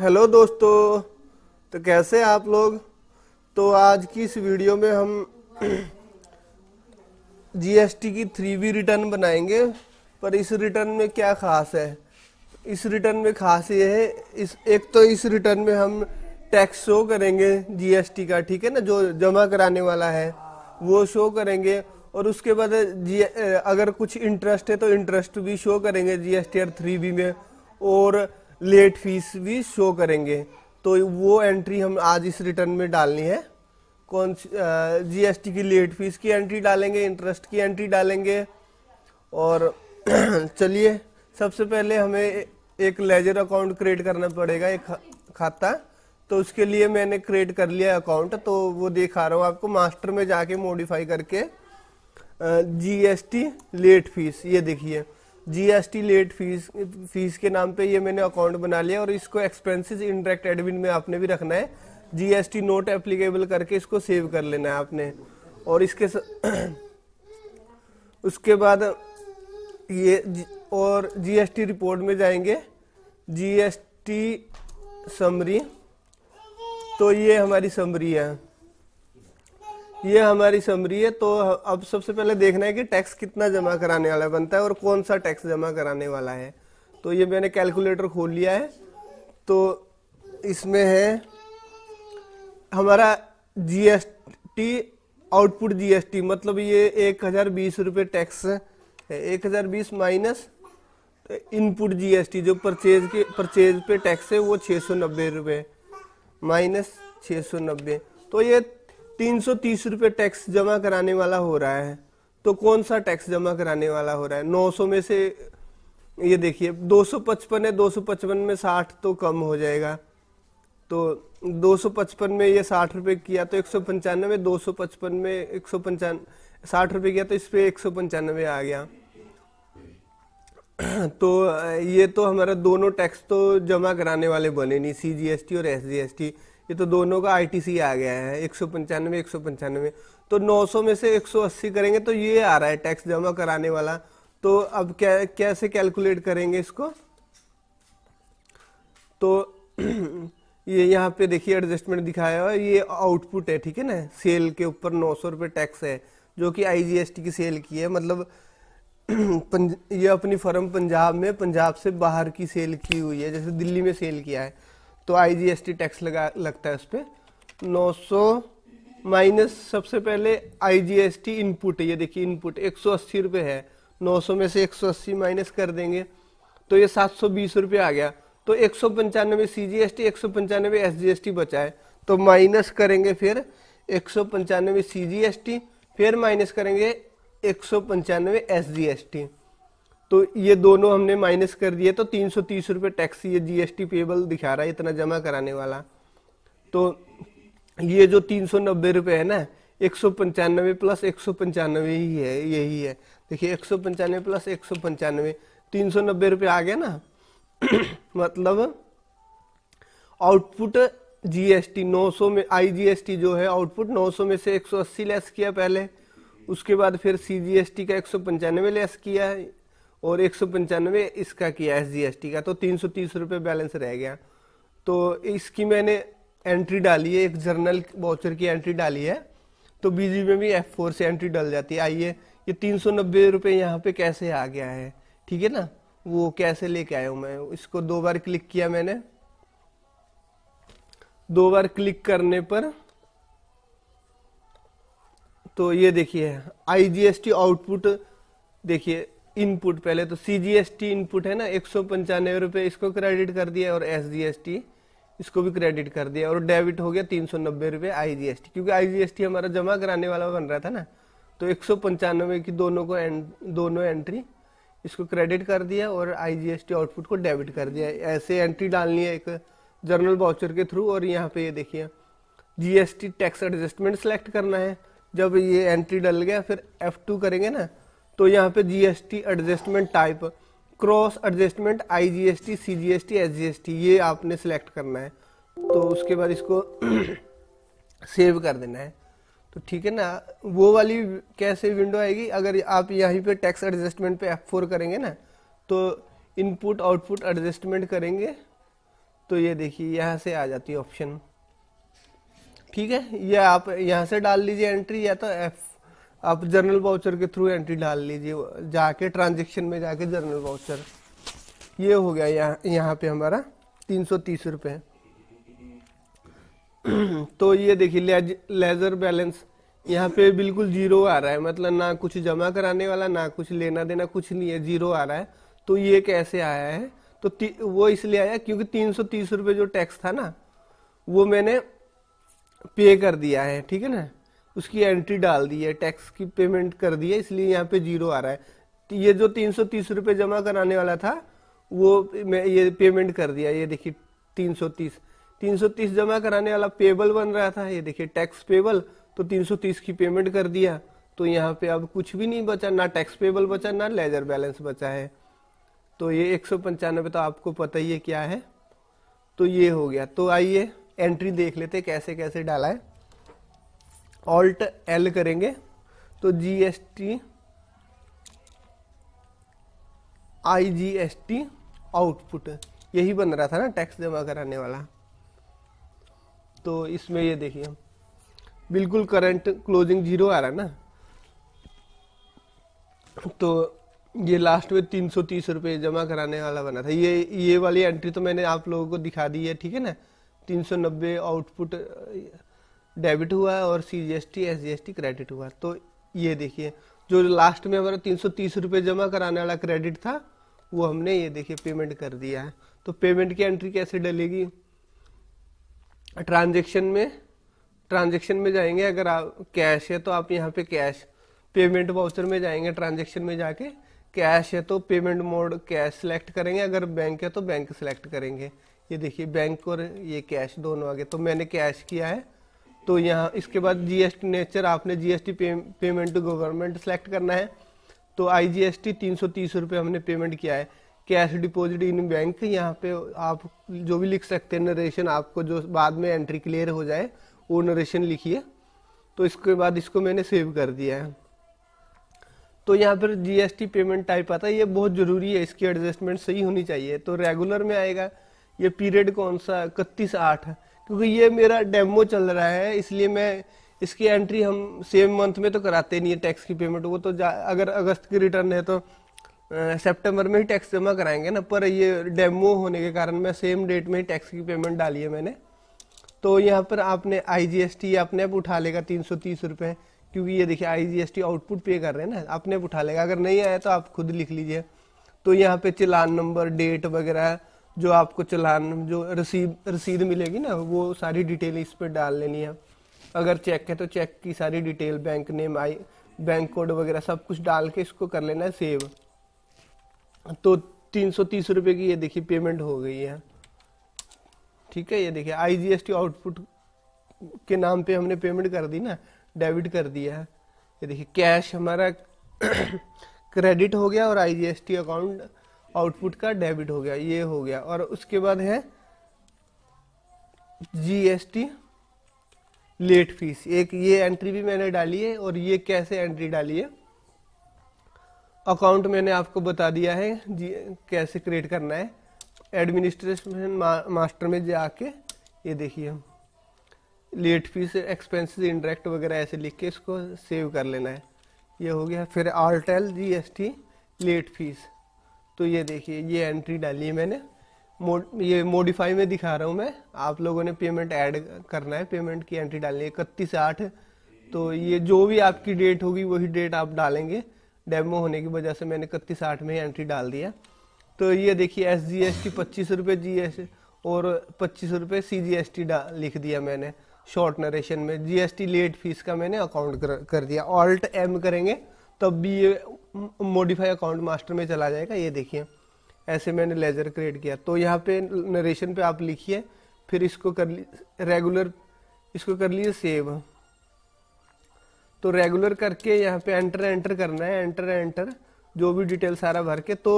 hello दोस्तों तो कैसे आप लोग तो आज की इस वीडियो में हम जीएसटी की थ्री बी रिटर्न बनाएंगे पर इस रिटर्न में क्या खास है इस रिटर्न में खास ये है इस एक तो इस रिटर्न में हम टैक्स शो करेंगे जीएसटी का ठीक है ना जो जमा कराने वाला है वो शो करेंगे और उसके बाद जी अगर कुछ इंटरेस्ट है तो इंटरेस्ट भी शो करेंगे G S T three B में और लेट फीस भी शो करेंगे तो वो एंट्री हम आज इस रिटर्न में डालनी है कौन जीएसटी की लेट फीस की एंट्री डालेंगे इंटरेस्ट की एंट्री डालेंगे और चलिए सबसे पहले हमें एक लेजर अकाउंट क्रिएट करना पड़ेगा एक खाता तो उसके लिए मैंने क्रिएट कर लिया अकाउंट तो वो दिखा रहा हूँ आपको मास्टर में जाके मॉडिफाई करके जीएसटी लेट फीस ये देखिए जीएसटी लेट फीस फीस के नाम पे ये मैंने अकाउंट बना लिया और इसको एक्सपेंसेस इनडायरेक्ट एडमिन में आपने भी रखना है जीएसटी नोट एप्लीकेबल करके इसको सेव कर लेना है आपने और इसके स... उसके बाद ये और जीएसटी रिपोर्ट में जाएंगे जीएसटी समरी तो ये हमारी समरी है ये हमारी समरी है तो अब सबसे पहले देखना है कि टैक्स कितना जमा कराने वाला बनता है और कौन सा टैक्स जमा कराने वाला है तो ये मैंने कैलकुलेटर खोल लिया है तो इसमें है हमारा जीएसटी आउटपुट जीएसटी मतलब ये एक हज़ार बीस रुपये टैक्स है एक हज़ार बीस माइनस इनपुट जीएसटी जो परचेज के परचेज पे टैक्स है वो छः सौ नब्बे रुपये माइनस छः सौ नब्बे तो ये तीन सौ तीस रुपये टैक्स जमा कराने वाला हो रहा है तो कौन सा टैक्स जमा कराने वाला हो रहा है नौ सौ में से ये देखिए दो सौ पचपन है दो सौ पचपन में साठ तो कम हो जाएगा तो दो सौ पचपन में ये साठ रुपये किया तो एक सौ पंचानवे दो सौ पचपन में एक सौ पंचान साठ रुपये किया तो इस पर एक सौ पंचानवे आ गया तो ये तो हमारा दोनों टैक्स तो जमा कराने वाले बने नहीं सी जी एस टी और एस जी एस टी ये तो दोनों का आईटीसी आ गया है एक सौ पंचानवे एक सौ पंचानवे तो नौ सौ में से एक सौ अस्सी करेंगे तो ये आ रहा है टैक्स जमा कराने वाला तो अब क्या कैसे कैलकुलेट करेंगे इसको तो ये यहाँ पे देखिए एडजस्टमेंट दिखाया हुआ ये आउटपुट है ठीक है ना सेल के ऊपर नौ सौ रुपये टैक्स है जो कि आईजीएसटी की सेल की है मतलब ये अपनी फर्म पंजाब में पंजाब से बाहर की सेल की हुई है जैसे दिल्ली में सेल किया है तो आईजीएसटी टैक्स लगा लगता है उस पर नौ सौ माइनस सबसे पहले आईजीएसटी इनपुट ये देखिए इनपुट एक सौ अस्सी रुपये है नौ सौ में से एक सौ अस्सी माइनस कर देंगे तो ये सात सौ बीस रुपये आ गया तो एक सौ पंचानवे सी जी एस टी एक सौ पंचानवे एस जी एस टी बचा है तो माइनस करेंगे फिर एक सौ पंचानवे सी जी एस टी फिर माइनस करेंगे एक सौ पंचानवे एस जी एस टी तो ये दोनों हमने माइनस कर दिए तो तीन सौ तीस रुपये टैक्स ये जीएसटी पेबल दिखा रहा है इतना जमा कराने वाला तो ये जो तीन सौ नब्बे रुपये है ना एक सौ पंचानवे प्लस एक सौ पंचानवे ही है यही है देखिए एक सौ पंचानवे प्लस एक सौ पंचानवे तीन सौ नब्बे रुपये आ गया ना मतलब आउटपुट जीएसटी 900 में आईजीएसटी जो है आउटपुट 900 में से 180 लेस किया पहले उसके बाद फिर सीजीएसटी का एक लेस किया है और एक सौ पंचानवे इसका किया एस जी एस टी का तो तीन सौ तीस रुपये बैलेंस रह गया तो इसकी मैंने एंट्री डाली है एक जर्नल वाउचर की एंट्री डाली है तो बीजी में भी एफ फोर से एंट्री डल जाती है आइए ये तीन सौ नब्बे रुपये यहाँ पे कैसे आ गया है ठीक है ना वो कैसे लेके आया हूँ मैं इसको दो बार क्लिक किया मैंने दो बार क्लिक करने पर तो ये देखिए आईजीएसटी आउटपुट देखिए इनपुट पहले तो सीजीएसटी इनपुट है ना एक सौ पंचानवे रुपए इसको क्रेडिट कर दिया और एसजीएसटी इसको भी क्रेडिट कर दिया और डेबिट हो गया तीन सौ नब्बे रुपये आईजीएसटी क्योंकि आईजीएसटी हमारा जमा कराने वाला बन रहा था ना तो एक सौ पंचानवे की दोनों को एं, दोनों एंट्री इसको क्रेडिट कर दिया और आईजीएसटी आउटपुट को डेबिट कर दिया ऐसे एंट्री डालनी है एक जर्नल वाउचर के थ्रू और यहाँ पे ये देखिए जीएसटी टैक्स एडजस्टमेंट सेलेक्ट करना है जब ये एंट्री डल गया फिर एफ टू करेंगे ना तो यहाँ पे GST adjustment type cross adjustment I G S T C G S T S G S T ये आपने सेलेक्ट करना है तो उसके बाद इसको सेव कर देना है तो ठीक है ना वो वाली कैसे विंडो आएगी अगर आप यहीं पे टैक्स एडजस्टमेंट पे एफ करेंगे ना तो इनपुट आउटपुट एडजस्टमेंट करेंगे तो ये देखिए यहाँ से आ जाती है ऑप्शन ठीक है यह आप यहाँ से डाल लीजिए एंट्री या तो एफ आप जर्नल वाउचर के थ्रू एंट्री डाल लीजिए जाके ट्रांजेक्शन में जाके जर्नल वाउचर ये हो गया यहाँ यहाँ पे हमारा तीन सौ तीस रुपये तो ये देखिए ले, लेजर बैलेंस यहाँ पे बिल्कुल जीरो आ रहा है मतलब ना कुछ जमा कराने वाला ना कुछ लेना देना कुछ नहीं है जीरो आ रहा है तो ये कैसे आया है तो वो इसलिए आया क्योंकि तीन सौ तीस रुपये जो टैक्स था ना वो मैंने पे कर दिया है ठीक है ना उसकी एंट्री डाल दी है टैक्स की पेमेंट कर दी है इसलिए यहाँ पे जीरो आ रहा है तो ये जो तीन सौ तीस रुपये जमा कराने वाला था वो मैं ये पेमेंट कर दिया ये देखिए तीन सौ तीस तीन सौ तीस जमा कराने वाला पेबल बन रहा था ये देखिए टैक्स पेबल तो तीन सौ तीस की पेमेंट कर दिया तो यहाँ पे अब कुछ भी नहीं बचा ना टैक्स पेबल बचा ना लेजर बैलेंस बचा है तो ये एक सौ पंचानवे तो आपको पता ही है क्या है तो ये हो गया तो आइए एंट्री देख लेते कैसे कैसे डाला है ऑल्ट एल करेंगे तो G S T I G S T output यही बन रहा था ना टैक्स जमा कराने वाला तो इसमें ये देखिए बिल्कुल करंट क्लोजिंग जीरो आ रहा है ना तो ये लास्ट में तीन सौ तीस रुपये जमा कराने वाला बना था ये ये वाली एंट्री तो मैंने आप लोगों को दिखा दी है ठीक है ना तीन सौ नब्बे आउटपुट डेबिट हुआ और C G S T S G S T credit हुआ तो ये देखिए जो लास्ट में हमारा तीन सौ तीस रुपये जमा कराने वाला क्रेडिट था वो हमने ये देखिए पेमेंट कर दिया है तो पेमेंट की एंट्री कैसे डलेगी ट्रांजेक्शन में ट्रांजेक्शन में जाएंगे अगर आप कैश है तो आप यहाँ पे कैश पेमेंट वाउचर में जाएंगे ट्रांजेक्शन में जाके कैश है तो पेमेंट मोड कैश सेलेक्ट करेंगे अगर बैंक है तो बैंक सेलेक्ट करेंगे ये देखिए बैंक और ये कैश दोनों आ गए तो मैंने कैश किया है तो यहाँ इसके बाद जीएसटी नेचर आपने GST pay, payment to government select करना है तो आई जी एस टी तीन सौ तीस रुपये हमने पेमेंट किया है कैश डिपॉजिट इन बैंक यहाँ पे आप जो भी लिख सकते हैं नरेशन आपको जो बाद में एंट्री क्लियर हो जाए वो नरेशन लिखिए तो इसके बाद इसको मैंने सेव कर दिया है तो यहाँ पर जीएसटी पेमेंट टाइप आता है ये बहुत ज़रूरी है इसकी एडजस्टमेंट सही होनी चाहिए तो रेगुलर में आएगा ये पीरियड कौन सा इकतीस आठ क्योंकि ये मेरा डेमो चल रहा है इसलिए मैं इसकी एंट्री हम सेम मंथ में तो कराते नहीं है टैक्स की पेमेंट वो तो अगर अगस्त की रिटर्न है तो सितंबर में ही टैक्स जमा कराएंगे ना पर ये डेमो होने के कारण मैं सेम डेट में ही टैक्स की पेमेंट डाली है मैंने तो यहाँ पर आपने आई जी एस टी अपने आप उठा लेगा तीन सौ तीस रुपये क्योंकि ये देखिए I G S T output pay कर रहे हैं ना अपने आप उठा लेगा अगर नहीं आया तो आप खुद लिख लीजिए तो यहाँ पे चलान नंबर डेट वगैरह जो आपको चलान जो रसीद रसीद मिलेगी ना वो सारी डिटेल इस पर डाल लेनी है अगर चेक है तो चेक की सारी detail bank name I bank code वगैरह सब कुछ डाल के इसको कर लेना है सेव तो तीन सौ तीस रुपये की ये देखिए पेमेंट हो गई है ठीक है ये देखिए आईजीएसटी आउटपुट के नाम पे हमने पेमेंट कर दी ना डेबिट कर दिया है ये देखिए कैश हमारा क्रेडिट हो गया और आईजीएसटी अकाउंट आउटपुट का डेबिट हो गया ये हो गया और उसके बाद है जीएसटी लेट फीस एक ये एंट्री भी मैंने डाली है और ये कैसे एंट्री डाली है अकाउंट मैंने आपको बता दिया है जी कैसे क्रिएट करना है एडमिनिस्ट्रेशन मा, मास्टर में जाके ये देखिए हम लेट फीस एक्सपेंसेस इंडायरेक्ट वगैरह ऐसे लिख के इसको सेव कर लेना है ये हो गया फिर आल्टेल जीएसटी लेट फीस तो ये देखिए ये एंट्री डाली है मैंने मोड ये मोडिफाई में दिखा रहा हूँ मैं आप लोगों ने पेमेंट ऐड करना है पेमेंट की एंट्री डालनी है इकतीस आठ तो ये जो भी आपकी डेट होगी वही डेट आप डालेंगे डेमो होने की वजह से मैंने इकतीस आठ में ही एंट्री डाल दिया तो ये देखिए एस जी एस टी पच्चीस रुपये जी एस और पच्चीस रुपये सी जी एस टी लिख दिया मैंने शॉर्ट नरेशन में G S T late fees का मैंने अकाउंट कर, कर दिया ऑल्ट एम करेंगे तब भी ये मॉडिफाई अकाउंट मास्टर में चला जाएगा ये देखिए ऐसे मैंने लेजर क्रिएट किया तो यहाँ पे नरेशन पे आप लिखिए फिर इसको कर ली रेगुलर इसको कर लिए सेव तो रेगुलर करके यहाँ पे एंटर एंटर करना है एंटर एंटर जो भी डिटेल सारा भर के तो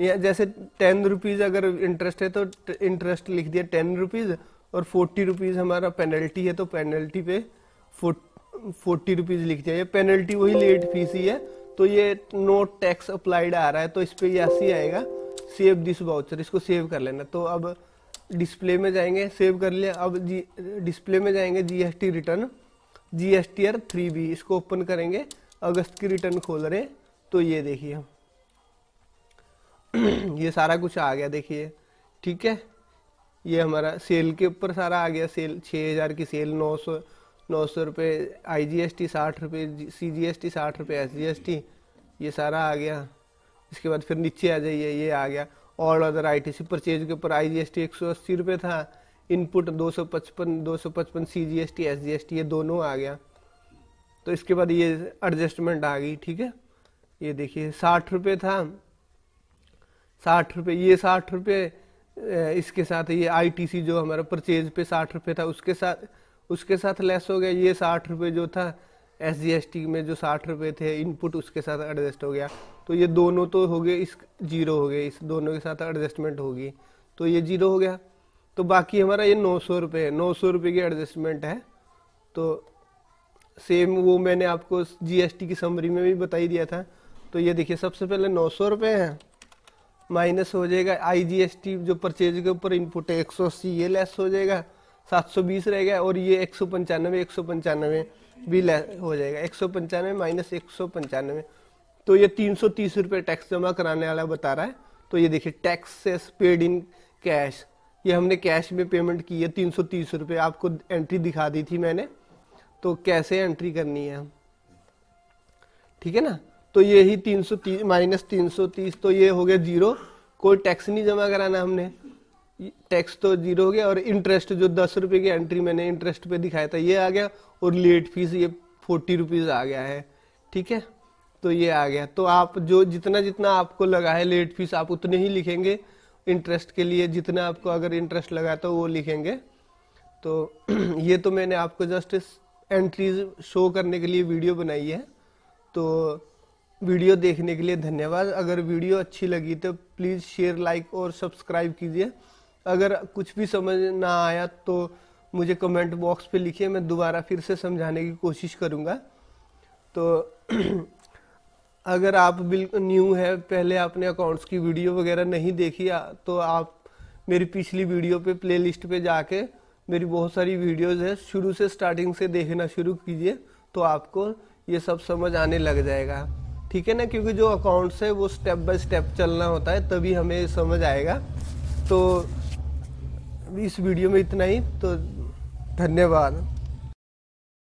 जैसे टेन रुपीज़ अगर इंटरेस्ट है तो इंटरेस्ट लिख दिया टेन रुपीज़ और फोर्टी रुपीज़ हमारा पेनल्टी है तो पेनल्टी पे फोर्टी फोर्टी रुपीज लिख ये पेनल्टी वही लेट फीस ही है तो ये नो टैक्स अप्लाइड आ रहा है तो इस पर ऐसे आएगा सेव दिस वाउचर इसको सेव कर लेना तो अब डिस्प्ले में जाएंगे सेव कर लिया अब जी डिस्प्ले में जाएंगे GST return G S T R three B इसको ओपन करेंगे अगस्त की रिटर्न खोल रहे तो ये देखिए ये सारा कुछ आ गया देखिए ठीक है ये हमारा सेल के ऊपर सारा आ गया सेल हजार की सेल नौ सौ नौ सौ रुपये आई जी एस टी साठ रुपये सी जी एस टी साठ रुपये एस जी एस टी ये सारा आ गया इसके बाद फिर नीचे आ जाइए ये आ गया all other I T C purchase के ऊपर आई जी एस टी एक सौ अस्सी रुपये था इनपुट दो सौ पचपन दो सौ पचपन C G S T S G S T ये दोनों आ गया तो इसके बाद ये एडजस्टमेंट आ गई ठीक है ये देखिए साठ रुपये था साठ रुपये ये साठ रुपये इसके साथ ये आई टी सी जो हमारा परचेज पे साठ रुपये था उसके साथ उसके साथ लेस हो गया ये साठ रुपये जो था एस जी एस टी में जो साठ रुपये थे इनपुट उसके साथ एडजस्ट हो गया तो ये दोनों तो हो गए इस जीरो हो गए इस दोनों के साथ एडजस्टमेंट होगी तो ये जीरो हो गया तो बाकी हमारा ये नौ सौ रुपये है नौ सौ रुपये की एडजस्टमेंट है तो सेम वो मैंने आपको जीएसटी की समरी में भी बताई दिया था तो ये देखिए सबसे पहले नौ सौ रुपये हैं माइनस हो जाएगा आईजीएसटी जो परचेज के ऊपर इनपुट है एक सौ अस्सी ये लेस हो जाएगा सात सौ बीस गया और ये एक सौ पंचानवे एक सौ पंचानवे भी हो जाएगा एक सौ पंचानवे माइनस एक सौ पंचानवे तो ये तीन सौ तीस रुपये टैक्स जमा कराने वाला बता रहा है तो ये देखिए टैक्सेस पेड इन कैश ये हमने कैश में पेमेंट की है तीन सौ तीस रुपये आपको एंट्री दिखा दी थी मैंने तो कैसे एंट्री करनी है हम ठीक है ना तो ये ही तीन सौ तीस माइनस तीन सौ तीस तो ये हो गया जीरो कोई टैक्स नहीं जमा कराना हमने टैक्स तो जीरो हो गया और इंटरेस्ट जो दस रुपये की एंट्री मैंने इंटरेस्ट पे दिखाया था ये आ गया और लेट फीस ये फोर्टी रुपीज़ आ गया है ठीक है तो ये आ गया तो आप जो जितना जितना आपको लगा है लेट फीस आप उतने ही लिखेंगे इंटरेस्ट के लिए जितना आपको अगर इंटरेस्ट लगा तो वो लिखेंगे तो ये तो मैंने आपको जस्ट एंट्रीज शो करने के लिए वीडियो बनाई है तो वीडियो देखने के लिए धन्यवाद अगर वीडियो अच्छी लगी तो प्लीज़ शेयर लाइक और सब्सक्राइब कीजिए अगर कुछ भी समझ ना आया तो मुझे कमेंट बॉक्स पे लिखिए मैं दोबारा फिर से समझाने की कोशिश करूँगा तो अगर आप बिल्कुल न्यू है पहले आपने अकाउंट्स की वीडियो वगैरह नहीं देखी तो आप मेरी पिछली वीडियो पे प्लेलिस्ट पे जाके मेरी बहुत सारी वीडियोस है शुरू से स्टार्टिंग से देखना शुरू कीजिए तो आपको ये सब समझ आने लग जाएगा ठीक है ना क्योंकि जो अकाउंट्स है वो स्टेप बाय स्टेप चलना होता है तभी हमें समझ आएगा तो इस वीडियो में इतना ही तो धन्यवाद